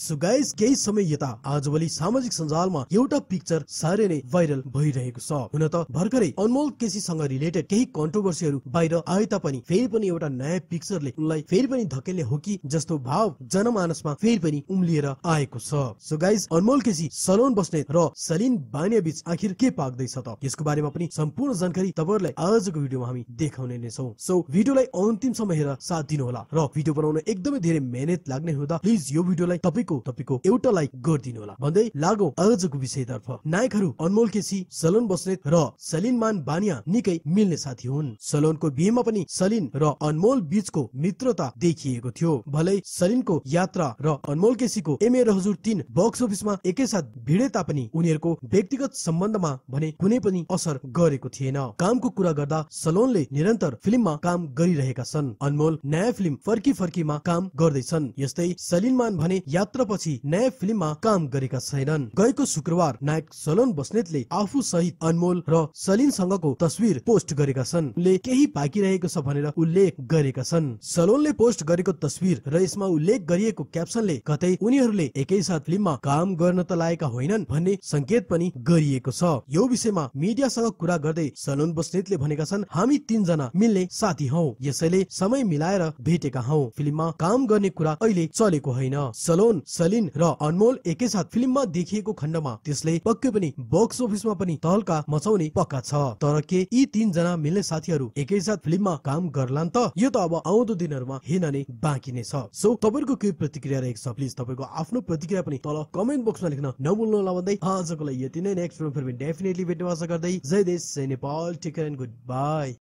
so guys केही समय यता आजभोलि सामाजिक सञ्जालमा एउटा पिक्चर साह्रै नै भाइरल भइरहेको छ हुन त भर्खरै अनमोल केसीसँग रिलेटेड केही कन्ट्रोभर्सीहरू बाहिर आए तापनि फेरि पनि एउटा नयाँ पिक्चरले उनलाई फेरि पनि धकेल्ने हो कि जस्तो भाव जनमानसमा फेरि पनि उम्लिएर आएको छ सो गाइस अनमोल केसी सलोन बस्नेत र सलिन बानिया बीच आखिर के पाक्दैछ त यसको बारेमा पनि सम्पूर्ण जानकारी तपाईँहरूलाई आजको भिडियोमा हामी देखाउने नै छौँ सो भिडियोलाई अन्तिमसम्म हेरेर साथ दिनुहोला र भिडियो बनाउन एकदमै धेरै मेहनत लाग्ने हुँदा प्लिज यो भिडियोलाई तपाईँको रहेको तपाईँको एउटा लाइक गरिदिनु होला भन्दै लागौ आजको विषयतर्फ नायकहरू अनमोल केसी सलोन बस्नेत र मान बानिया निकै मिल्ने साथी हुन् सलोनको बिहेमा पनि सलिन र अनमोल बीचको मित्रता देखिएको थियो भलै सलिनको यात्रा र अनमोल केसीको एमए र हजुर तिन बक्स अफिसमा एकैसाथ भिडे तापनि उनीहरूको व्यक्तिगत सम्बन्धमा भने कुनै पनि असर गरेको थिएन कामको कुरा गर्दा सलोनले निरन्तर फिल्ममा काम गरिरहेका छन् अनमोल नयाँ फिल्म फर्की फर्कीमा काम गर्दैछन् यस्तै मान भने यात्रा पछि नयाँ फिल्ममा काम गरेका छैनन् गएको शुक्रबार नायक सलोन बस्नेतले आफू सहित अनमोल र सलिन सँगको तस्विर पोस्ट गरेका छन् उनले केही बाँकी रहेको छ भनेर उल्लेख गरेका छन् सलोनले पोस्ट गरेको तस्विर र यसमा उल्लेख गरिएको क्याप्सनले कतै उनीहरूले एकैसाथ फिल्ममा काम गर्न त लागेका होइनन् भन्ने संकेत पनि गरिएको छ यो विषयमा मिडियासँग कुरा गर्दै सलोन बस्नेतले भनेका छन् हामी तिनजना मिल्ने साथी हौ यसैले समय मिलाएर भेटेका हौ फिल्ममा काम गर्ने कुरा अहिले चलेको होइन सलोन सलिन र अनमोल एकैसाथ फिल्ममा देखिएको खण्डमा त्यसले पक्कै पनि बक्स अफिसमा पनि तहलका मचाउने पक्का छ तर के यी तिनजना मिल्ने साथीहरू एकैसाथ फिल्ममा काम गर्लान् त यो त अब आउँदो दिनहरूमा हेर्न नै बाँकी नै छ सो तपाईँको के प्रतिक्रिया रहेको छ प्लिज तपाईँको आफ्नो प्रतिक्रिया पनि तल कमेन्ट बक्समा लेख्न नभुल्नु होला भन्दै आजको लागि यति नै नेक्स्ट फिल्म डेफिनेटली भेट्ने आशा गर्दै जय देश जय नेपाल टेक गुड बाई